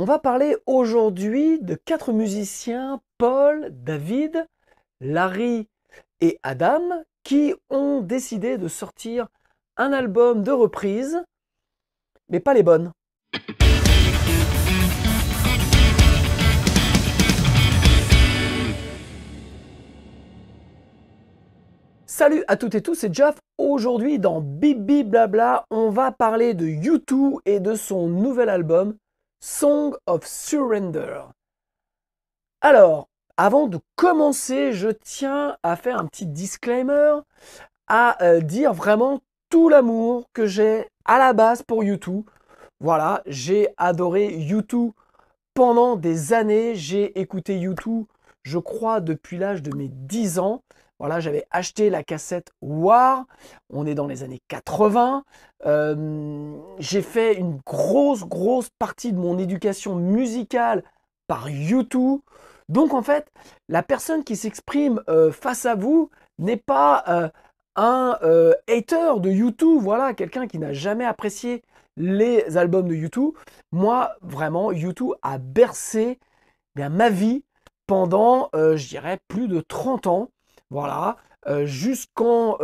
On va parler aujourd'hui de quatre musiciens, Paul, David, Larry et Adam, qui ont décidé de sortir un album de reprise, mais pas les bonnes. Salut à toutes et tous, c'est Jeff. Aujourd'hui dans Bibi Blabla, on va parler de YouTube et de son nouvel album Song of Surrender. Alors, avant de commencer, je tiens à faire un petit disclaimer, à euh, dire vraiment tout l'amour que j'ai à la base pour YouTube. Voilà, j'ai adoré YouTube pendant des années, j'ai écouté YouTube, je crois, depuis l'âge de mes 10 ans. Voilà, j'avais acheté la cassette War. On est dans les années 80. Euh, j'ai fait une grosse, grosse partie de mon éducation musicale par YouTube. Donc en fait, la personne qui s'exprime euh, face à vous n'est pas euh, un hater de YouTube. Voilà, quelqu'un qui n'a jamais apprécié les albums de YouTube. Moi, vraiment, YouTube a bercé eh bien, ma vie pendant, je dirais, plus de 30 ans. Voilà, euh, jusqu'en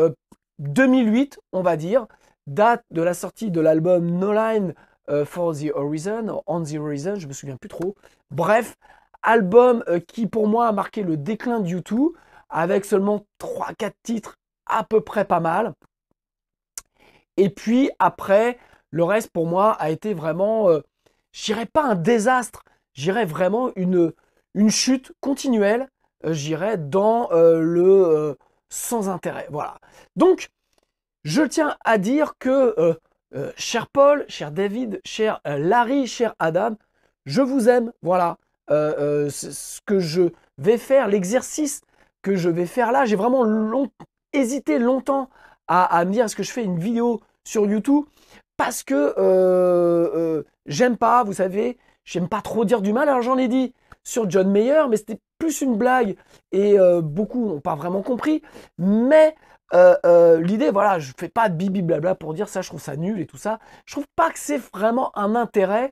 2008, euh, on va dire, date de la sortie de l'album No Line euh, for the Horizon, On the Horizon, je me souviens plus trop. Bref, album qui pour moi a marqué le déclin du tout, avec seulement 3-4 titres à peu près pas mal. Et puis après, le reste pour moi a été vraiment, euh, dirais pas un désastre, j'irais vraiment une, une chute continuelle euh, j'irai dans euh, le euh, sans intérêt. Voilà. Donc, je tiens à dire que, cher Paul, cher David, cher Larry, cher Adam, je vous aime. Voilà. ce que je vais faire, l'exercice que je vais faire là, j'ai vraiment hésité longtemps à, me dire est-ce que je fais une vidéo sur YouTube parce que j'aime pas, vous savez, j'aime pas trop dire du mal, alors j'en ai dit sur John Mayer, mais c'était plus une blague et euh, beaucoup n'ont pas vraiment compris. Mais euh, euh, l'idée, voilà, je fais pas de bibi blabla pour dire ça, je trouve ça nul et tout ça. Je trouve pas que c'est vraiment un intérêt.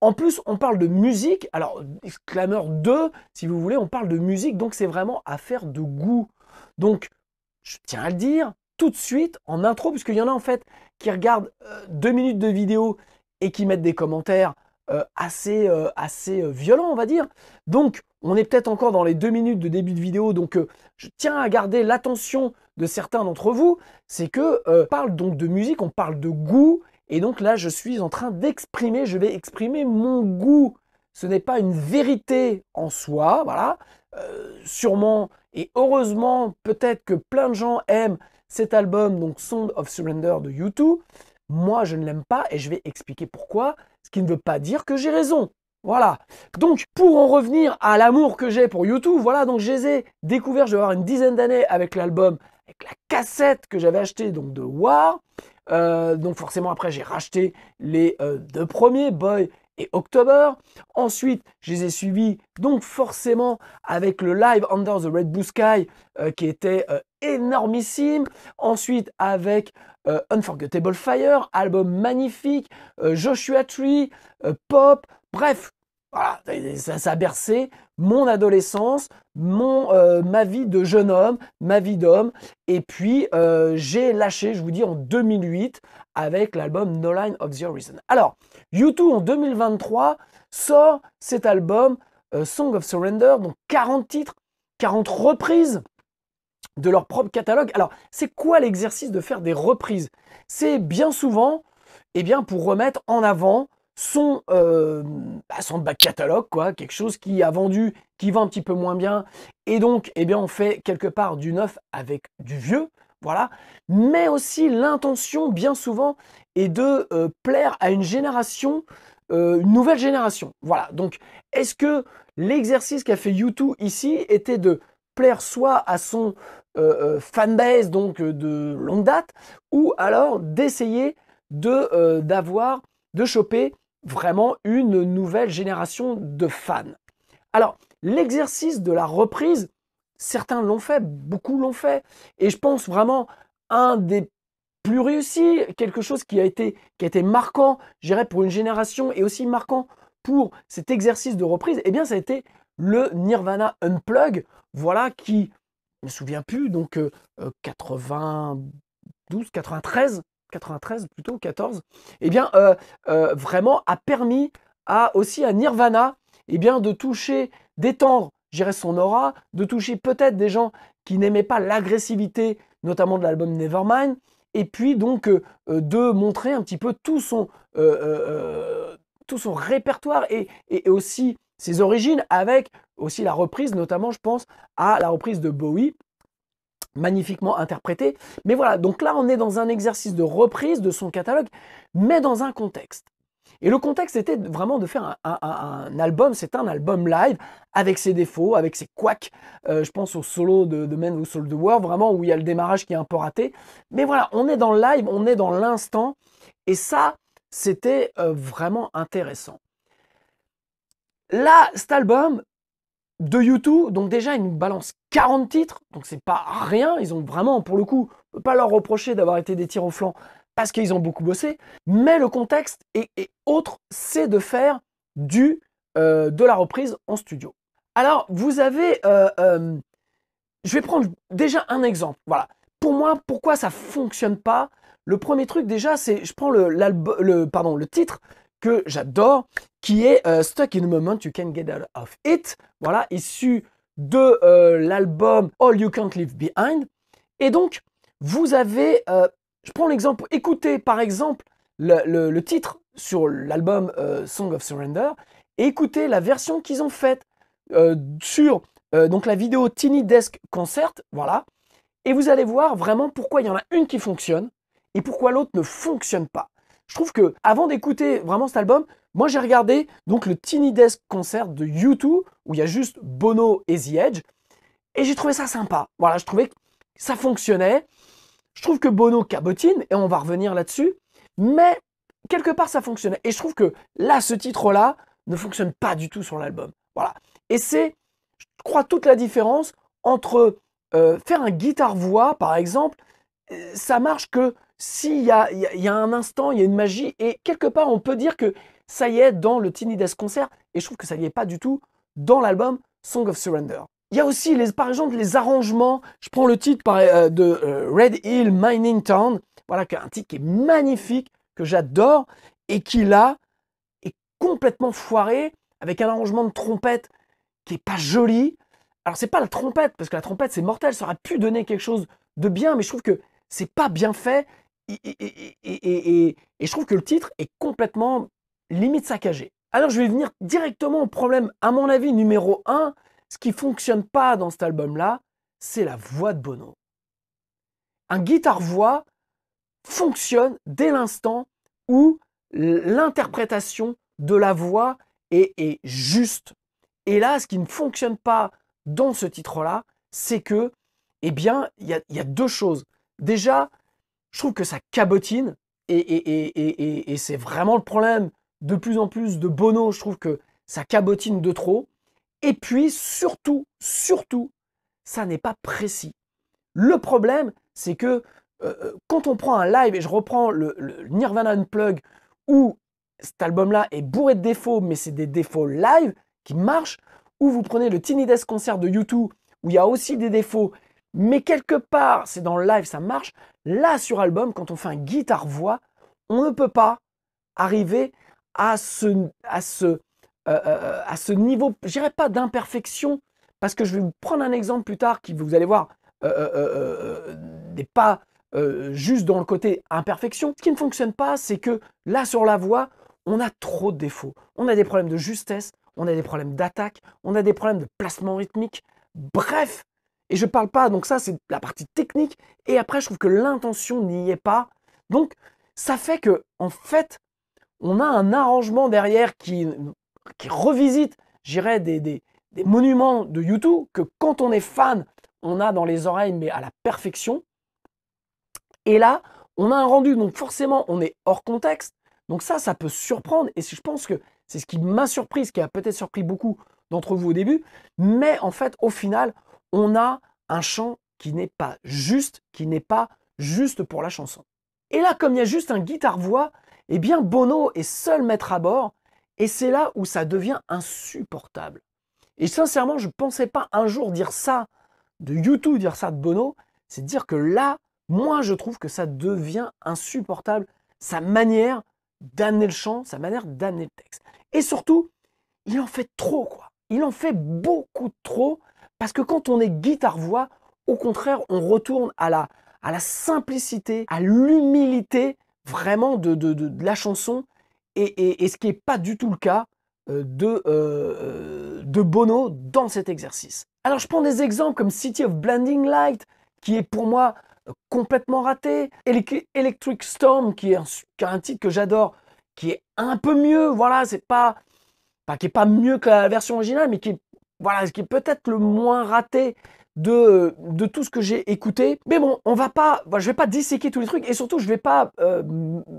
En plus, on parle de musique. Alors, exclameur 2, si vous voulez, on parle de musique, donc c'est vraiment affaire de goût. Donc, je tiens à le dire tout de suite en intro, puisqu'il y en a en fait qui regardent deux minutes de vidéo et qui mettent des commentaires euh, assez, euh, assez euh, violent, on va dire. Donc, on est peut-être encore dans les deux minutes de début de vidéo, donc je tiens à garder l'attention de certains d'entre vous. C'est que on parle donc de musique, on parle de goût, et donc là, je suis en train d'exprimer, je vais exprimer mon goût. Ce n'est pas une vérité en soi, voilà. sûrement et heureusement, peut-être que plein de gens aiment cet album, donc Sound of Surrender de youtube moi, je ne l'aime pas et je vais expliquer pourquoi, ce qui ne veut pas dire que j'ai raison. Voilà. Donc, pour en revenir à l'amour que j'ai pour YouTube, voilà, donc je les ai découverts, je vais avoir une dizaine d'années avec l'album, avec la cassette que j'avais achetée donc de War. Euh, donc forcément après j'ai racheté les euh, deux premiers Boy octobre. Ensuite, je les ai suivis donc forcément avec le live Under the Red Blue Sky euh, qui était euh, énormissime. Ensuite, avec euh, Unforgettable Fire, album magnifique, Joshua Tree, Pop, bref, voilà, ça, ça, a bercé mon adolescence, mon, euh, ma vie de jeune homme, ma vie d'homme. Et puis, euh, j'ai lâché, je vous dis, en 2008 avec l'album No Line of the Reason. Alors, U2, en 2023 sort cet album euh, Song of Surrender, donc 40 titres, 40 reprises de leur propre catalogue. Alors, c'est quoi l'exercice de faire des reprises C'est bien souvent, eh bien, pour remettre en avant son, euh, bah, son back catalogue, quoi, quelque chose qui a vendu, qui va un petit peu moins bien. Et donc, eh bien, on fait quelque part du neuf avec du vieux, voilà. Mais aussi l'intention, bien souvent, est de euh, plaire à une génération, euh, une nouvelle génération. Voilà. Donc, est-ce que l'exercice qu'a fait YouTube ici était de plaire soit à son fanbase, donc de longue date, ou alors d'essayer de d'avoir de choper vraiment une nouvelle génération de fans. Alors, l'exercice de la reprise, certains l'ont fait, beaucoup l'ont fait, et je pense vraiment un des plus réussis, quelque chose qui a été, qui a été marquant, j'irais, pour une génération, et aussi marquant pour cet exercice de reprise, eh bien, ça a été le Nirvana Unplug, voilà, qui, je me souviens plus, donc 92, euh, 93, euh, 93 plutôt, 14, eh bien, euh, euh, vraiment a permis à, aussi à Nirvana eh bien, de toucher, d'étendre, j'irais son aura, de toucher peut-être des gens qui n'aimaient pas l'agressivité, notamment de l'album Nevermind, et puis donc euh, de montrer un petit peu tout son, tout son répertoire et, aussi ses origines, avec aussi la reprise, notamment, je pense, à la reprise de Bowie, magnifiquement interprété. Mais voilà, donc là, on est dans un exercice de reprise de son catalogue, mais dans un contexte. Et le contexte était vraiment de faire un, album, c'est un album live, avec ses défauts, avec ses quacks. Euh, je pense au solo de, Men ou Who Sold the World, vraiment, où il y a le démarrage qui est un peu raté. Mais voilà, on est dans le live, on est dans l'instant. Et ça, c'était euh, vraiment intéressant. Là, cet album, de YouTube, donc déjà ils nous balancent 40 titres, donc c'est pas rien, ils ont vraiment, pour le coup, pas leur reprocher d'avoir été des tirs au flanc parce qu'ils ont beaucoup bossé, mais le contexte est, autre, c'est de faire du, euh, de la reprise en studio. Alors, vous avez, euh, euh, je vais prendre déjà un exemple, voilà. Pour moi, pourquoi ça fonctionne pas Le premier truc déjà, c'est, je prends le, le, pardon, le titre que j'adore, qui est euh, Stuck in a Moment You Can Get Out of It, voilà, issu de euh, l'album All You Can't Leave Behind. Et donc, vous avez, euh, je prends l'exemple, écoutez par exemple le, titre sur l'album Song of Surrender, et écoutez la version qu'ils ont faite sur donc la vidéo Tiny Desk Concert, voilà, et vous allez voir vraiment pourquoi il y en a une qui fonctionne et pourquoi l'autre ne fonctionne pas. Je trouve que avant d'écouter vraiment cet album, moi j'ai regardé donc le Tiny Desk concert de U2 où il y a juste Bono et The Edge et j'ai trouvé ça sympa. Voilà, je trouvais que ça fonctionnait. Je trouve que Bono cabotine et on va revenir là-dessus, mais quelque part ça fonctionnait et je trouve que là ce titre là ne fonctionne pas du tout sur l'album. Voilà. Et c'est je crois toute la différence entre euh, faire un guitare voix par exemple, euh, ça marche que s'il y, a, un instant, il y a une magie, et quelque part, on peut dire que ça y est dans le Tiny Desk Concert, et je trouve que ça n'y est pas du tout dans l'album Song of Surrender. Il y a aussi, par exemple, les arrangements. Je prends le titre euh, de euh, Red Hill Mining Town, voilà, un titre qui est magnifique, que j'adore, et qui là est complètement foiré, avec un arrangement de trompette qui n'est pas joli. Alors, c'est pas la trompette, parce que la trompette, c'est mortel, ça aurait pu donner quelque chose de bien, mais je trouve que c'est pas bien fait et, je trouve que le titre est complètement limite saccagé. Alors je vais venir directement au problème, à mon avis, numéro un, Ce qui fonctionne pas dans cet album-là, c'est la voix de Bono. Un guitare-voix fonctionne dès l'instant où l'interprétation de la voix est, juste. Et là, ce qui ne fonctionne pas dans ce titre-là, c'est que, eh bien, il y a deux choses. Déjà, je trouve que ça cabotine et, c'est vraiment le problème de plus en plus de Bono. Je trouve que ça cabotine de trop. Et puis surtout, surtout, ça n'est pas précis. Le problème, c'est que euh, euh, quand on prend un live, et je reprends le, Nirvana Unplug, où cet album-là est bourré de défauts, mais c'est des défauts live qui marchent, ou vous prenez le Tiny Desk Concert de YouTube, où il y a aussi des défauts, mais quelque part, c'est dans le live, ça marche, Là, sur album, quand on fait un guitare-voix, on ne peut pas arriver euh, euh, euh, à ce, niveau, je dirais pas d'imperfection, parce que je vais vous prendre un exemple plus tard qui, vous allez voir, n'est pas juste dans le côté imperfection. Ce qui ne fonctionne pas, c'est que là, sur la voix, on a trop de défauts. On a des problèmes de justesse, on a des problèmes d'attaque, on a des problèmes de placement rythmique. Bref, et je parle pas, donc ça c'est la partie technique, et après je trouve que l'intention n'y est pas. Donc ça fait que, en fait, on a un arrangement derrière qui, qui revisite, j'irais, des, des, des, monuments de YouTube que quand on est fan, on a dans les oreilles, mais à la perfection. Et là, on a un rendu, donc forcément, on est hors contexte. Donc ça, ça peut surprendre. Et je pense que c'est ce qui m'a surpris, ce qui a peut-être surpris beaucoup d'entre vous au début. Mais en fait, au final, on a un chant qui n'est pas juste, qui n'est pas juste pour la chanson. Et là, comme il y a juste un guitare-voix, et eh bien Bono est seul maître à bord, et c'est là où ça devient insupportable. Et sincèrement, je ne pensais pas un jour dire ça de YouTube, dire ça de Bono, c'est dire que là, moi, je trouve que ça devient insupportable, sa manière d'amener le chant, sa manière d'amener le texte. Et surtout, il en fait trop, quoi. Il en fait beaucoup trop, parce que quand on est guitare-voix, au contraire, on retourne à la, simplicité, à l'humilité vraiment de, la chanson, et, ce qui n'est pas du tout le cas euh, euh, euh, de, Bono dans cet exercice. Alors je prends des exemples comme City of Blinding Light, qui est pour moi complètement raté, Electric Storm, qui est un, titre que j'adore, qui est un peu mieux, voilà, c'est pas, qui est pas mieux que la version originale, mais qui est voilà, ce qui est peut-être le moins raté de, tout ce que j'ai écouté. Mais bon, on va pas, bah, je vais pas disséquer tous les trucs et surtout je ne vais pas euh,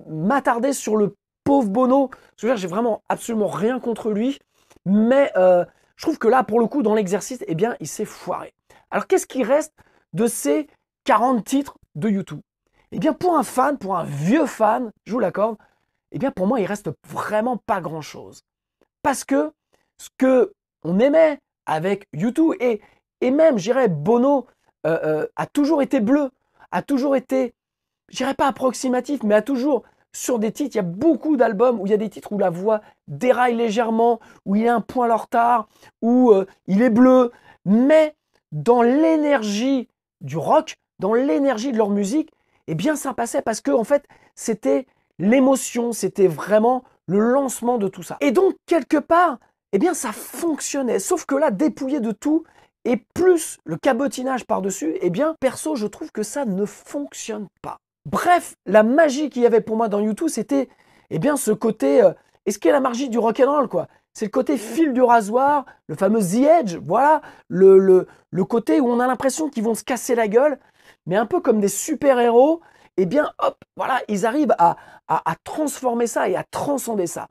m'attarder sur le pauvre Bono. Parce dire j'ai vraiment absolument rien contre lui, mais euh, je trouve que là, pour le coup, dans l'exercice, eh bien, il s'est foiré. Alors qu'est-ce qui reste de ces 40 titres de YouTube Eh bien, pour un fan, pour un vieux fan, je vous l'accorde, eh bien, pour moi, il reste vraiment pas grand-chose. Parce que ce que on aimait, avec YouTube. Et, et même, j'irais, Bono euh, euh, a toujours été bleu, a toujours été, j'irais pas approximatif, mais a toujours, sur des titres, il y a beaucoup d'albums où il y a des titres où la voix déraille légèrement, où il y a un point en retard, où euh, il est bleu, mais dans l'énergie du rock, dans l'énergie de leur musique, eh bien ça passait parce que en fait, c'était l'émotion, c'était vraiment le lancement de tout ça. Et donc quelque part, eh bien ça fonctionnait. Sauf que là, dépouillé de tout, et plus le cabotinage par-dessus, eh bien, perso, je trouve que ça ne fonctionne pas. Bref, la magie qu'il y avait pour moi dans YouTube, c'était, eh bien, ce côté, euh, est-ce qu'il a la magie du rock'n'roll, quoi C'est le côté fil du rasoir, le fameux The Edge, voilà, le, côté où on a l'impression qu'ils vont se casser la gueule, mais un peu comme des super-héros, eh bien, hop, voilà, ils arrivent à transformer ça et à transcender ça.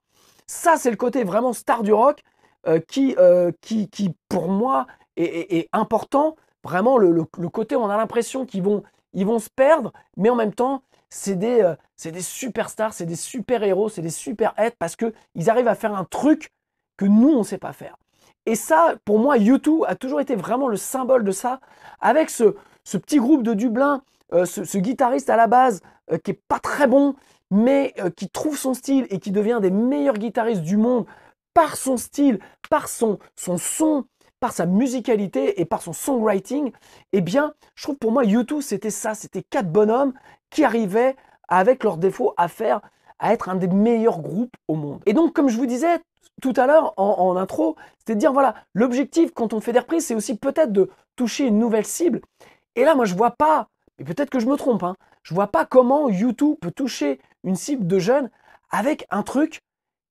Ça, c'est le côté vraiment star du rock, euh, euh, qui, pour moi, est, important. Vraiment, le, côté on a l'impression qu'ils vont, ils vont se perdre, mais en même temps, c'est des, euh, des superstars, c'est des super-héros, c'est des super-êtres, parce qu'ils arrivent à faire un truc que nous, on ne sait pas faire. Et ça, pour moi, YouTube a toujours été vraiment le symbole de ça, avec ce, petit groupe de Dublin, ce, guitariste à la base qui est pas très bon, mais qui trouve son style et qui devient des meilleurs guitaristes du monde par son style, par son, son par sa musicalité et par son songwriting, eh bien, je trouve pour moi, YouTube c'était ça, c'était quatre bonhommes qui arrivaient, avec leurs défauts, à faire, à être un des meilleurs groupes au monde. Et donc, comme je vous disais tout à l'heure en, intro, c'était de dire, voilà, l'objectif quand on fait des reprises, c'est aussi peut-être de toucher une nouvelle cible. Et là, moi, je vois pas, et peut-être que je me trompe, hein, je vois pas comment YouTube peut toucher une cible de jeunes avec un truc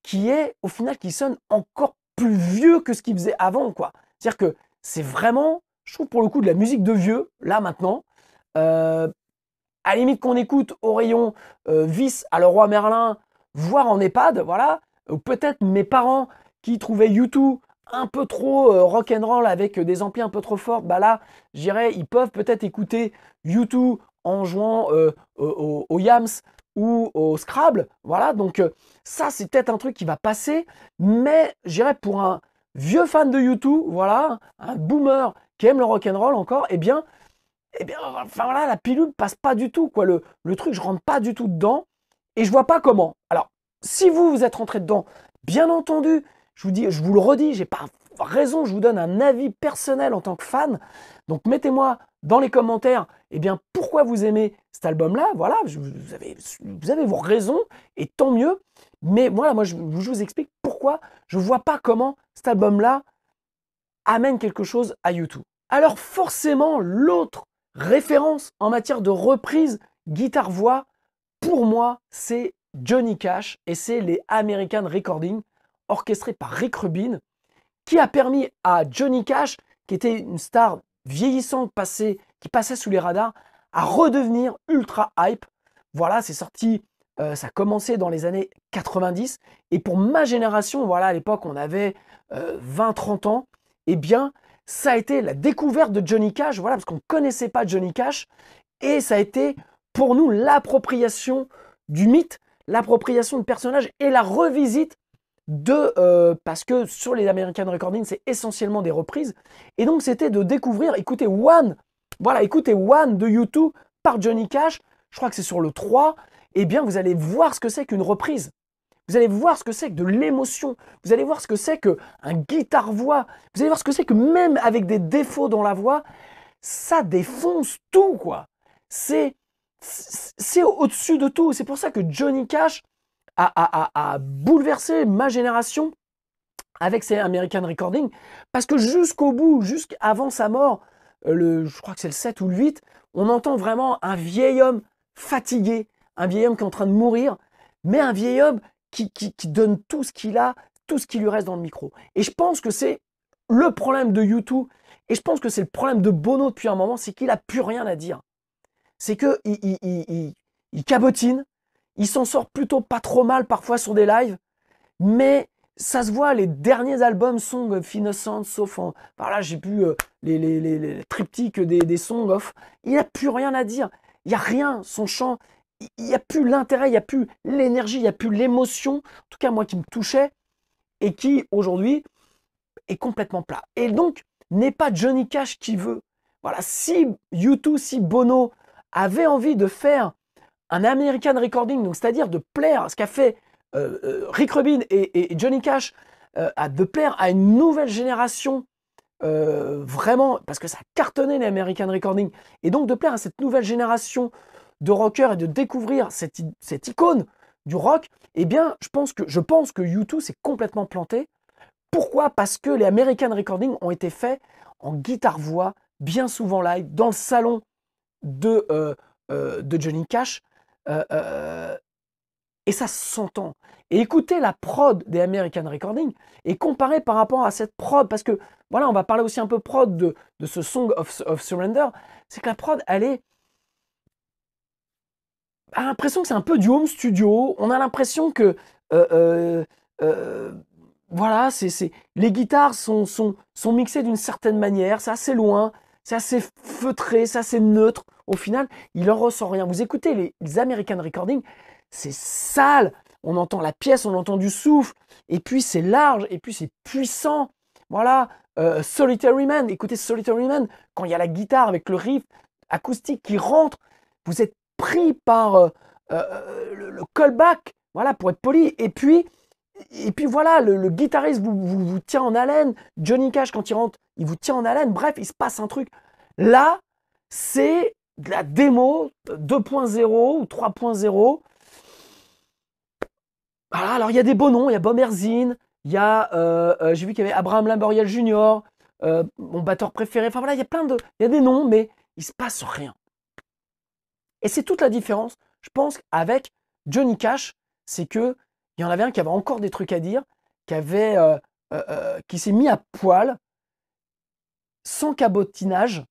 qui est au final qui sonne encore plus vieux que ce qu'il faisait avant quoi. C'est-à-dire que c'est vraiment, je trouve pour le coup de la musique de vieux là maintenant. Euh, à la limite qu'on écoute au rayon euh, Vice à le roi Merlin, voire en EHPAD, voilà. Ou peut-être mes parents qui trouvaient YouTube un peu trop rock'n'roll euh, rock and roll avec des amplis un peu trop forts, bah là, j'irais, ils peuvent peut-être écouter YouTube en jouant euh, au, Yams ou au Scrabble. Voilà, donc euh, ça, c'est peut-être un truc qui va passer, mais j'irai pour un vieux fan de YouTube, voilà, un boomer qui aime le rock'n'roll encore, eh bien, eh bien, enfin voilà, la pilule passe pas du tout, quoi. Le, le truc, je rentre pas du tout dedans et je vois pas comment. Alors, si vous, vous êtes rentré dedans, bien entendu, je vous dis, je vous le redis, j'ai pas raison, je vous donne un avis personnel en tant que fan. Donc mettez-moi dans les commentaires, eh bien, pourquoi vous aimez cet album-là. Voilà, vous avez, vous avez vos raisons, et tant mieux. Mais voilà, moi, je, vous explique pourquoi je ne vois pas comment cet album-là amène quelque chose à YouTube. Alors forcément, l'autre référence en matière de reprise guitare-voix, pour moi, c'est Johnny Cash, et c'est les American Recording, orchestrés par Rick Rubin, qui a permis à Johnny Cash, qui était une star vieillissant passé, qui passait sous les radars à redevenir ultra hype. Voilà, c'est sorti, euh, ça a commencé dans les années 90. Et pour ma génération, voilà, à l'époque, on avait 20-30 euh, ans. Eh bien, ça a été la découverte de Johnny Cash, voilà, parce qu'on ne connaissait pas Johnny Cash. Et ça a été pour nous l'appropriation du mythe, l'appropriation de personnage et la revisite de euh, parce que sur les American Recordings c'est essentiellement des reprises. Et donc, c'était de découvrir, écoutez One, voilà, écoutez One de YouTube par Johnny Cash, je crois que c'est sur le 3, et eh bien, vous allez voir ce que c'est qu'une reprise. Vous allez voir ce que c'est que de l'émotion. Vous allez voir ce que c'est que un guitare-voix. Vous allez voir ce que c'est que même avec des défauts dans la voix, ça défonce tout, quoi. C'est, c'est au-dessus de tout. C'est pour ça que Johnny Cash, a, a, bouleversé ma génération avec ces American Recording, parce que jusqu'au bout, jusqu'avant sa mort, euh, le, je crois que c'est le 7 ou le 8, on entend vraiment un vieil homme fatigué, un vieil homme qui est en train de mourir, mais un vieil homme qui, qui, donne tout ce qu'il a, tout ce qui lui reste dans le micro. Et je pense que c'est le problème de YouTube, et je pense que c'est le problème de Bono depuis un moment, c'est qu'il n'a plus rien à dire. C'est que il, il, il cabotine, il s'en sort plutôt pas trop mal parfois sur des lives, mais ça se voit, les derniers albums sont of sauf en... Par là, j'ai plus euh, les, les, triptyques des, songs off. Il n'a plus rien à dire. Il n'y a rien. Son chant, il n'y a plus l'intérêt, il n'y a plus l'énergie, il n'y a plus l'émotion. En tout cas, moi qui me touchait et qui, aujourd'hui, est complètement plat. Et donc, n'est pas Johnny Cash qui veut. Voilà, si U2, si Bono avait envie de faire un American recording, donc c'est-à-dire de plaire, à ce qu'a fait euh, euh, Rick Rubin et, Johnny Cash, euh, à, de plaire à une nouvelle génération, vraiment, parce que ça cartonnait les American recording, et donc de plaire à cette nouvelle génération de rockers et de découvrir cette, icône du rock, eh bien, je pense que, je pense que U2 s'est complètement planté. Pourquoi Parce que les American recording ont été faits en guitare-voix, bien souvent live, dans le salon de, de Johnny Cash, euh, euh, euh, et ça s'entend. Et écoutez la prod des American Recording et comparer par rapport à cette prod, parce que voilà, on va parler aussi un peu prod de, ce Song of, Surrender, c'est que la prod, elle est. a l'impression que c'est un peu du home studio, on a l'impression que. voilà, c'est les guitares sont, sont, sont mixées d'une certaine manière, c'est assez loin, c'est assez feutré, c'est assez neutre au final, il en ressent rien. Vous écoutez les, American Recording, c'est sale. On entend la pièce, on entend du souffle. Et puis c'est large, et puis c'est puissant. Voilà, euh, Solitary Man, écoutez Solitary Man, quand il y a la guitare avec le riff acoustique qui rentre, vous êtes pris par euh, euh, le, callback, voilà, pour être poli. Et puis, et puis voilà, le, guitariste vous, vous, vous, tient en haleine. Johnny Cash, quand il rentre, il vous tient en haleine. Bref, il se passe un truc. Là, c'est de la démo 2.0 ou 3.0. alors il y a des beaux noms, il y a Bomberzine, il y a, euh, euh, j'ai vu qu'il y avait Abraham Lamboriel Jr., euh, mon batteur préféré, enfin voilà, il y a plein de, il des noms, mais il se passe rien. Et c'est toute la différence, je pense, avec Johnny Cash, c'est que il y en avait un qui avait encore des trucs à dire, qui avait, qui s'est mis à poil, sans cabotinage,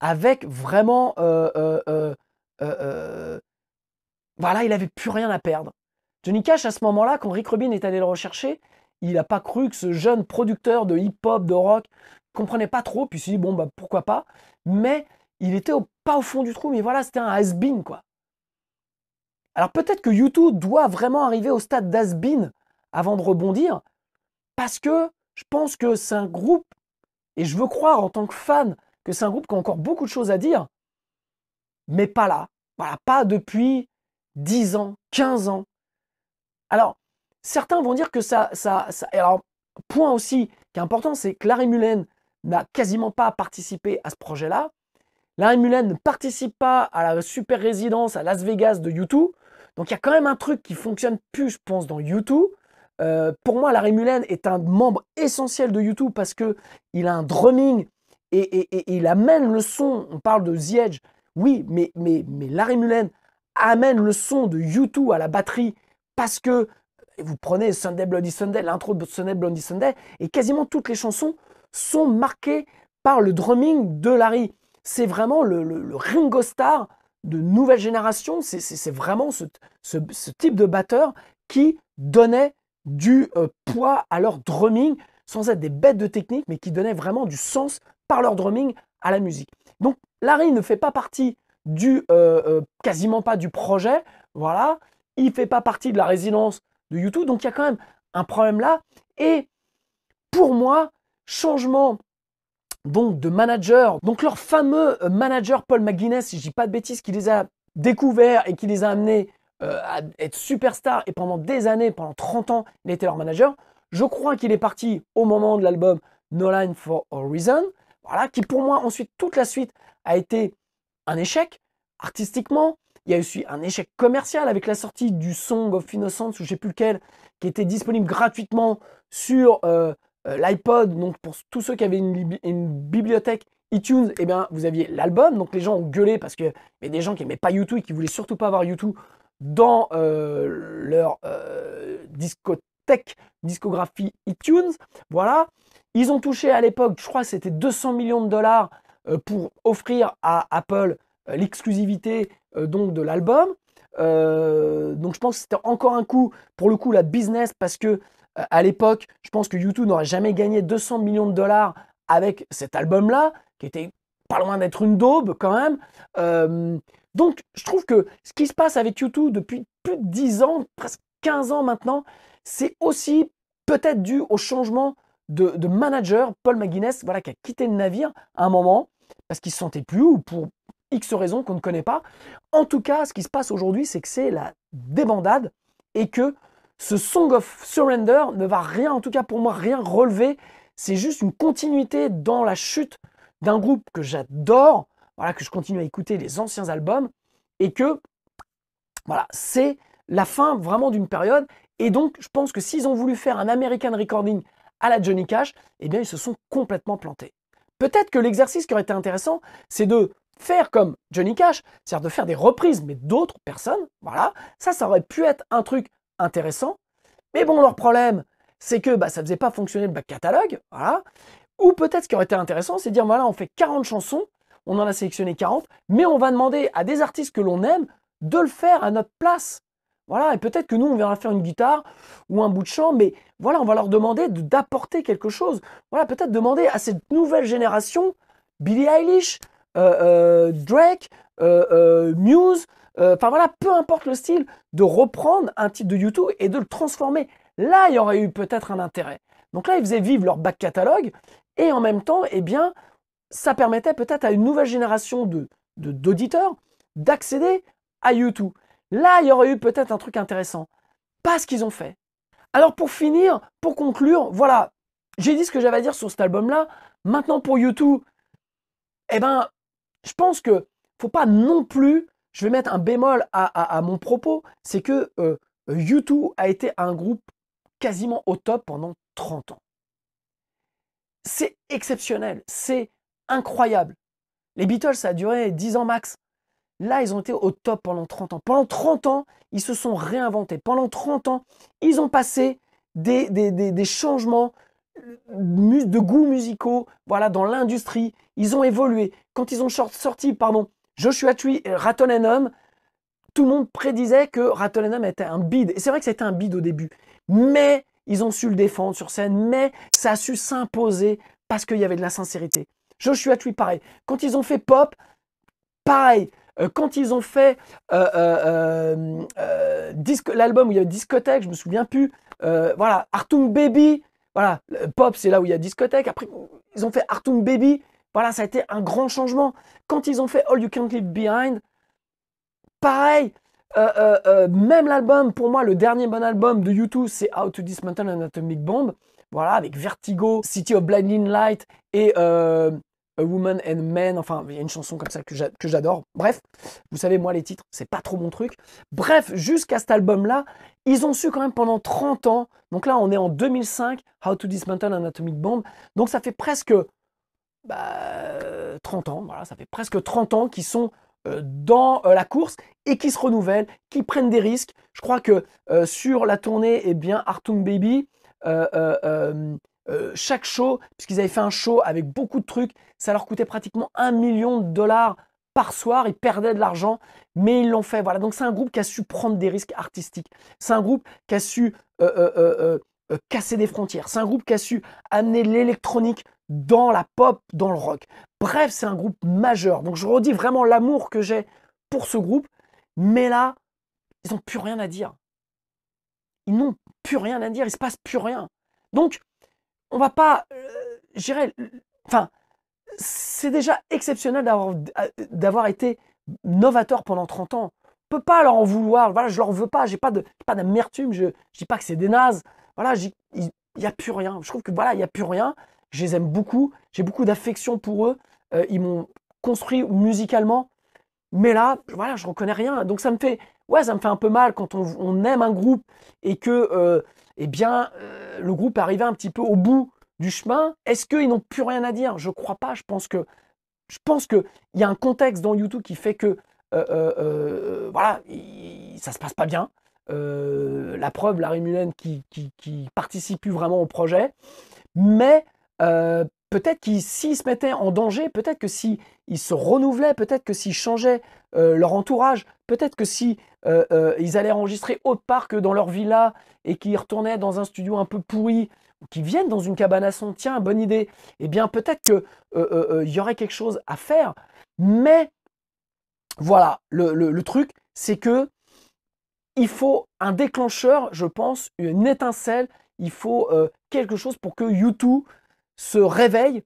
avec vraiment... Euh, euh, euh, voilà, il n'avait plus rien à perdre. Johnny Cash, à ce moment-là, quand Rick Rubin est allé le rechercher, il n'a pas cru que ce jeune producteur de hip-hop, de rock, comprenait pas trop, puis il s'est dit, bon, bah, pourquoi pas. Mais il était pas au fond du trou, mais voilà, c'était un has-been, quoi. Alors peut-être que YouTube doit vraiment arriver au stade d'has avant de rebondir, parce que je pense que c'est un groupe, et je veux croire en tant que fan c'est un groupe qui a encore beaucoup de choses à dire, mais pas là. Voilà, pas depuis 10 ans, 15 ans. Alors, certains vont dire que ça. ça, alors, point aussi qui est important, c'est que Larry Mullen n'a quasiment pas participé à ce projet-là. Larry Mullen ne participe pas à la super résidence à Las Vegas de YouTube. Donc il y a quand même un truc qui fonctionne plus, je pense, dans YouTube. Euh, pour moi, Larry Mullen est un membre essentiel de YouTube parce que il a un drumming et, et, il amène le son. On parle de Ziege, oui, mais, mais, mais Larry Mullen amène le son de U2 à la batterie parce que vous prenez Sunday Bloody Sunday, l'intro de Sunday Bloody Sunday, et quasiment toutes les chansons sont marquées par le drumming de Larry. C'est vraiment le, Ringo Star de nouvelle génération, c'est vraiment ce, type de batteur qui donnait du euh, poids à leur drumming, sans être des bêtes de technique, mais qui donnait vraiment du sens, par leur drumming à la musique. Donc Larry ne fait pas partie du, euh, euh, quasiment pas du projet, voilà, il fait pas partie de la résidence de YouTube, donc il y a quand même un problème là. Et pour moi, changement donc de manager, donc leur fameux euh, manager Paul McGuinness, si je dis pas de bêtises, qui les a découverts et qui les a amenés à être superstars et pendant des années, pendant 30 ans, il était leur manager. Je crois qu'il est parti au moment de l'album No Line for a Reason. Voilà, qui pour moi, ensuite, toute la suite a été un échec artistiquement. Il y a eu aussi un échec commercial avec la sortie du Song of Innocence, ou je sais plus lequel, qui était disponible gratuitement sur euh, euh, l'iPod. Donc pour tous ceux qui avaient une, bibliothèque iTunes, eh bien, vous aviez l'album. Donc les gens ont gueulé parce qu'il y avait des gens qui n'aimaient pas YouTube et qui voulaient surtout pas avoir YouTube dans euh, leur discothèque, discographie iTunes. Voilà. Ils ont touché à l'époque, je crois que c'était 200 millions de dollars euh, pour offrir à Apple euh, l'exclusivité euh, donc de l'album. donc je pense que c'était encore un coup, pour le coup, la business, parce que à l'époque, je pense que YouTube n'aurait jamais gagné 200 millions de dollars avec cet album-là, qui était pas loin d'être une daube quand même. donc je trouve que ce qui se passe avec YouTube depuis plus de 10 ans, presque 15 ans maintenant, c'est aussi peut-être dû au changement de, manager, Paul McGuinness, voilà, qui a quitté le navire à un moment parce qu'il ne se sentait plus ou pour X raisons qu'on ne connaît pas. En tout cas, ce qui se passe aujourd'hui, c'est que c'est la débandade et que ce Song of Surrender ne va rien, en tout cas pour moi, rien relever. C'est juste une continuité dans la chute d'un groupe que j'adore, voilà, que je continue à écouter les anciens albums et que voilà, c'est la fin vraiment d'une période. Et donc, je pense que s'ils ont voulu faire un American Recording à la Johnny Cash, eh bien, ils se sont complètement plantés. Peut-être que l'exercice qui aurait été intéressant, c'est de faire comme Johnny Cash, c'est-à-dire de faire des reprises, mais d'autres personnes, voilà, ça, ça aurait pu être un truc intéressant. Mais bon, leur problème, c'est que bah, ça ne faisait pas fonctionner le bac catalogue, voilà. Ou peut-être ce qui aurait été intéressant, c'est de dire, voilà, on fait 40 chansons, on en a sélectionné 40, mais on va demander à des artistes que l'on aime de le faire à notre place. Voilà, et peut-être que nous, on verra faire une guitare ou un bout de chant, mais voilà, on va leur demander d'apporter quelque chose. Voilà, peut-être demander à cette nouvelle génération, Billie Eilish, euh, euh, Drake, euh, Muse, enfin voilà, peu importe le style, de reprendre un titre de YouTube et de le transformer. Là, il y aurait eu peut-être un intérêt. Donc là, ils faisaient vivre leur back catalogue et en même temps, eh bien, ça permettait peut-être à une nouvelle génération d'auditeurs d'accéder à YouTube. Là, il y aurait eu peut-être un truc intéressant. Pas ce qu'ils ont fait. Alors pour finir, pour conclure, voilà, j'ai dit ce que j'avais à dire sur cet album-là. Maintenant pour YouTube, eh ben, je pense que faut pas non plus. Je vais mettre un bémol à, mon propos, c'est que YouTube euh, U2 a été un groupe quasiment au top pendant 30 ans. C'est exceptionnel, c'est incroyable. Les Beatles, ça a duré 10 ans max. Là, ils ont été au top pendant 30 ans. Pendant 30 ans, ils se sont réinventés. Pendant 30 ans, ils ont passé des, changements euh, de goûts musicaux voilà, dans l'industrie. Ils ont évolué. Quand ils ont sorti pardon, Joshua Tree, Rattle and hum, tout le monde prédisait que Rattle and hum était un bide. Et c'est vrai que c'était un bide au début. Mais ils ont su le défendre sur scène. Mais ça a su s'imposer parce qu'il y avait de la sincérité. Joshua Tree, pareil. Quand ils ont fait pop, pareil. Euh, quand ils ont fait euh, euh, l'album où il y a discothèque, je me souviens plus. voilà, Artum Baby. Voilà, pop, c'est là où il y a discothèque. Après, ils ont fait Artum Baby. Voilà, ça a été un grand changement. Quand ils ont fait All You Can't Leave Behind, pareil. même l'album, pour moi, le dernier bon album de YouTube, c'est How to Dismantle an Atomic Bomb. Voilà, avec Vertigo, City of Blinding Light et Woman and Men, enfin, il y a une chanson comme ça que j'adore. Bref, vous savez, moi, les titres, c'est pas trop mon truc. Bref, jusqu'à cet album-là, ils ont su quand même pendant 30 ans, donc là, on est en 2005, How to Dismantle an Atomic Bomb, donc ça fait presque 30 bah, ans, voilà, ça fait presque 30 ans qu'ils sont euh, dans euh, la course et qui se renouvellent, qui prennent des risques. Je crois que euh, sur la tournée, eh bien, Artung Baby, euh, chaque show, puisqu'ils avaient fait un show avec beaucoup de trucs, ça leur coûtait pratiquement un million de dollars par soir, ils perdaient de l'argent, mais ils l'ont fait. Voilà, donc c'est un groupe qui a su prendre des risques artistiques. C'est un groupe qui a su euh, euh, casser des frontières. C'est un groupe qui a su amener l'électronique dans la pop, dans le rock. Bref, c'est un groupe majeur. Donc je redis vraiment l'amour que j'ai pour ce groupe, mais là, ils n'ont plus rien à dire. Ils n'ont plus rien à dire, il se passe plus rien. Donc, on va pas, gérer euh, enfin, c'est déjà exceptionnel d'avoir euh, été novateur pendant 30 ans. On peut pas leur en vouloir. Voilà, je leur veux pas. J'ai pas de, pas d'amertume. Je, ne dis pas que c'est des nazes. Voilà, il y a plus rien. Je trouve que voilà, il y a plus rien. Je les aime beaucoup. J'ai beaucoup d'affection pour eux. Euh, ils m'ont construit musicalement. Mais là, voilà, je reconnais rien. Donc ça me fait, ouais, ça me fait un peu mal quand on, aime un groupe et que eh bien, euh, le groupe arrivait un petit peu au bout du chemin. Est-ce qu'ils n'ont plus rien à dire Je crois pas. Je pense que je pense qu'il y a un contexte dans YouTube qui fait que euh, euh, voilà, ça se passe pas bien. la preuve, Larry Mullen qui, qui, participe plus vraiment au projet. Mais peut-être qu'ils se mettaient en danger, peut-être que s'ils si se renouvelaient, peut-être que s'ils changeaient leur entourage, Peut-être que si euh, euh, ils allaient enregistrer autre parc que dans leur villa et qu'ils retournaient dans un studio un peu pourri, ou qu'ils viennent dans une cabane à son, tiens, bonne idée, eh bien peut-être qu'il euh, y aurait quelque chose à faire. Mais voilà, le, le truc, c'est que il faut un déclencheur, je pense, une étincelle, il faut quelque chose pour que YouTube se réveille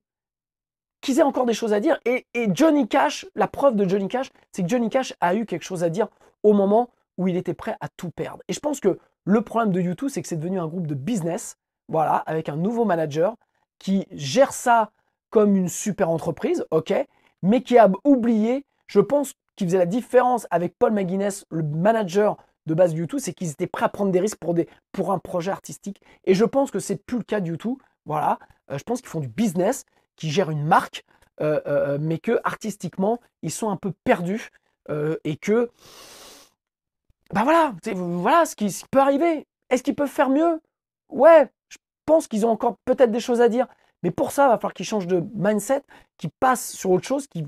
qu'ils aient encore des choses à dire. Et, Johnny Cash, la preuve de Johnny Cash, c'est que Johnny Cash a eu quelque chose à dire au moment où il était prêt à tout perdre. Et je pense que le problème de YouTube, c'est que c'est devenu un groupe de business, voilà, avec un nouveau manager qui gère ça comme une super entreprise, ok, mais qui a oublié, je pense, qu'il faisait la différence avec Paul McGuinness, le manager de base de YouTube, c'est qu'ils étaient prêts à prendre des risques pour, des, pour un projet artistique. Et je pense que c'est plus le cas du tout. Voilà, euh, je pense qu'ils font du business qui gèrent une marque, euh, euh, euh, mais que artistiquement, ils sont un peu perdus et que. Ben voilà, voilà ce qui, peut arriver. Est-ce qu'ils peuvent faire mieux Ouais, je pense qu'ils ont encore peut-être des choses à dire. Mais pour ça, il va falloir qu'ils changent de mindset, qu'ils passent sur autre chose, qu'ils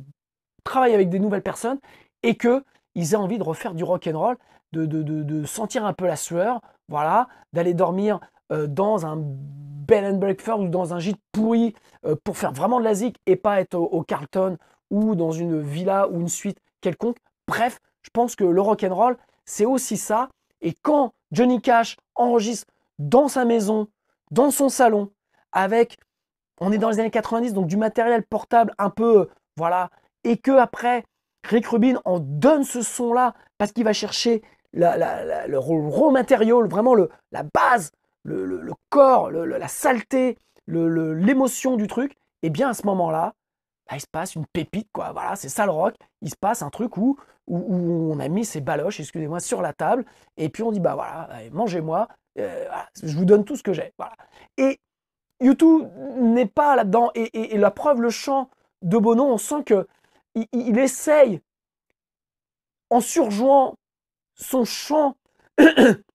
travaillent avec des nouvelles personnes et qu'ils aient envie de refaire du rock and roll, de, de sentir un peu la sueur, voilà, d'aller dormir euh, dans un bed and breakfast ou dans un gîte pourri euh, pour faire vraiment de la zik et pas être au, Carlton ou dans une villa ou une suite quelconque. Bref, je pense que le rock and roll, c'est aussi ça. Et quand Johnny Cash enregistre dans sa maison, dans son salon, avec, on est dans les années 90, donc du matériel portable un peu, euh, voilà, et que après, Rick Rubin en donne ce son-là parce qu'il va chercher le raw material vraiment la base le, corps, la saleté, l'émotion du truc, et eh bien à ce moment-là, bah, il se passe une pépite, quoi. Voilà, c'est ça le rock. Il se passe un truc où, où, on a mis ses baloches, excusez-moi, sur la table, et puis on dit, bah voilà, mangez-moi, euh, je vous donne tout ce que j'ai. Et YouTube n'est pas là-dedans, et, la preuve, le chant de Bono, on sent que il, essaye, en surjouant son chant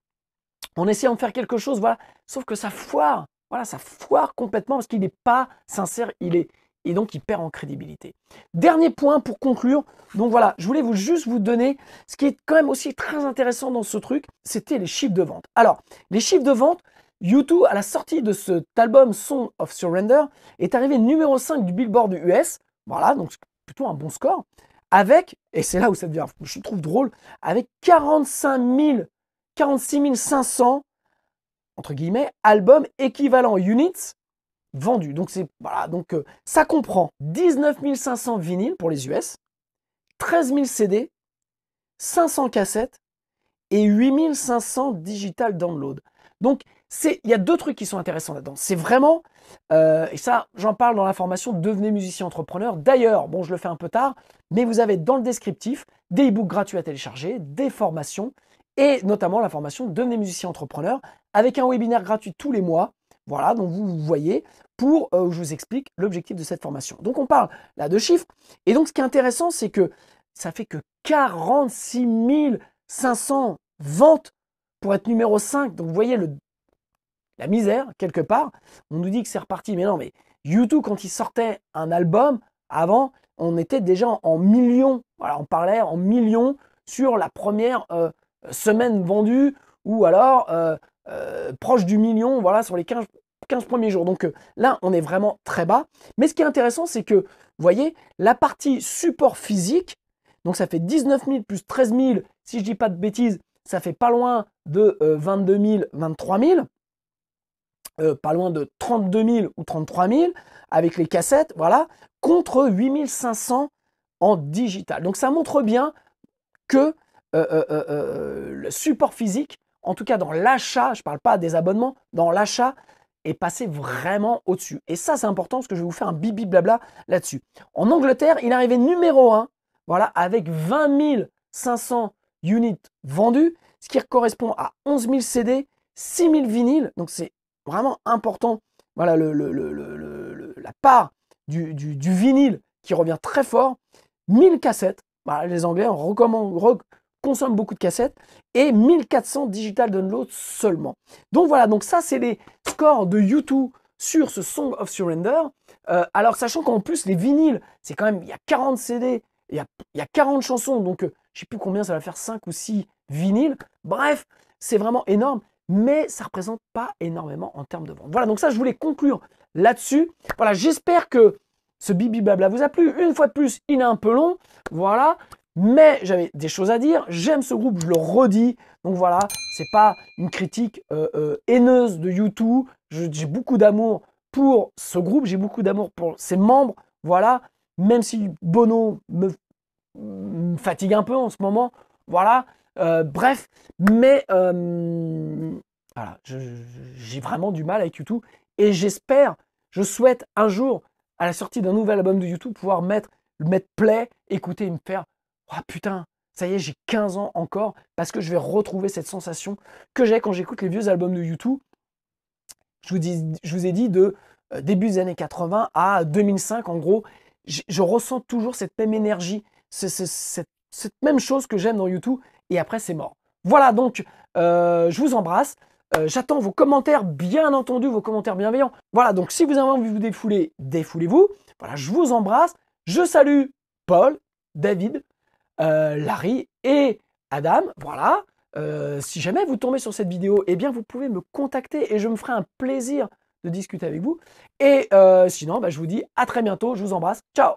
on essaie de faire quelque chose, voilà. Sauf que ça foire, voilà, ça foire complètement parce qu'il n'est pas sincère, il est, et donc il perd en crédibilité. Dernier point pour conclure. Donc voilà, je voulais vous juste vous donner ce qui est quand même aussi très intéressant dans ce truc, c'était les chiffres de vente. Alors, les chiffres de vente, YouTube, à la sortie de cet album Song of Surrender est arrivé numéro 5 du Billboard US. Voilà, donc c'est plutôt un bon score avec et c'est là où ça devient je trouve drôle avec 45 000 46 500 entre guillemets, albums équivalents units vendus. Donc c'est voilà, donc euh, ça comprend 19 500 vinyles pour les US, 13 000 CD, 500 cassettes et 8 500 digital download. Donc il y a deux trucs qui sont intéressants là-dedans. C'est vraiment, euh, et ça j'en parle dans la formation Devenez musicien entrepreneur. D'ailleurs, bon je le fais un peu tard, mais vous avez dans le descriptif des e-books gratuits à télécharger, des formations, et notamment la formation Devenez musicien entrepreneur avec un webinaire gratuit tous les mois. Voilà, donc vous, voyez, pour euh, je vous explique l'objectif de cette formation. Donc on parle là de chiffres. Et donc ce qui est intéressant, c'est que ça fait que 46 500 ventes pour être numéro 5. Donc vous voyez le, la misère quelque part. On nous dit que c'est reparti, mais non, mais YouTube, quand il sortait un album, avant, on était déjà en, millions. Voilà, on parlait en millions sur la première euh, semaine vendues ou alors euh, euh, proche du million voilà, sur les 15, premiers jours. Donc euh, là, on est vraiment très bas. Mais ce qui est intéressant, c'est que, vous voyez, la partie support physique, donc ça fait 19 000 plus 13 000, si je dis pas de bêtises, ça fait pas loin de 22 000, 23 000. pas loin de 32 000 ou 33 000 avec les cassettes, voilà, contre 8 500 en digital. Donc ça montre bien que euh, euh, euh, le support physique, en tout cas dans l'achat, je ne parle pas des abonnements, dans l'achat, est passé vraiment au-dessus. Et ça, c'est important parce que je vais vous faire un bibi blabla là-dessus. En Angleterre, il est arrivé numéro 1, voilà, avec 20 500 units vendus, ce qui correspond à 11 000 CD, 6 000 vinyles. Donc c'est vraiment important, voilà, le, le, le, la part du, vinyle qui revient très fort. 1000 cassettes. les Anglais, recommandent consomme beaucoup de cassettes et 1400 digital downloads seulement. Donc voilà, donc ça c'est les scores de YouTube sur ce Song of Surrender. Euh, alors sachant qu'en plus les vinyles, c'est quand même, il y a 40 CD, il y a, 40 chansons, donc je euh, je sais plus combien ça va faire, 5 ou 6 vinyles. Bref, c'est vraiment énorme, mais ça représente pas énormément en termes de vente. Voilà, donc ça je voulais conclure là-dessus. Voilà, j'espère que ce Bibi Blabla vous a plu. Une fois de plus, il est un peu long. Voilà mais j'avais des choses à dire. J'aime ce groupe, je le redis. Donc voilà, ce n'est pas une critique euh, euh, haineuse de YouTube. J'ai beaucoup d'amour pour ce groupe, j'ai beaucoup d'amour pour ses membres. Voilà, même si Bono me, fatigue un peu en ce moment. Voilà, euh, bref, mais voilà, j'ai vraiment du mal avec YouTube et j'espère, je souhaite un jour à la sortie d'un nouvel album de YouTube pouvoir mettre mettre play, écouter et me faire ah putain, ça y est, j'ai 15 ans encore parce que je vais retrouver cette sensation que j'ai quand j'écoute les vieux albums de YouTube. Je vous, dis, je vous ai dit de euh, début des années 80 à 2005, en gros, je, ressens toujours cette même énergie, cette, même chose que j'aime dans YouTube, et après c'est mort. Voilà donc, euh, je vous embrasse. Euh, j'attends vos commentaires, bien entendu, vos commentaires bienveillants. Voilà, donc si vous avez envie de vous défouler, défoulez-vous. Voilà, je vous embrasse. Je salue Paul, David, euh, Larry et Adam. Voilà. Euh, si jamais vous tombez sur cette vidéo, eh bien vous pouvez me contacter et je me ferai un plaisir de discuter avec vous. Et euh, sinon, bah, je vous dis à très bientôt. Je vous embrasse. Ciao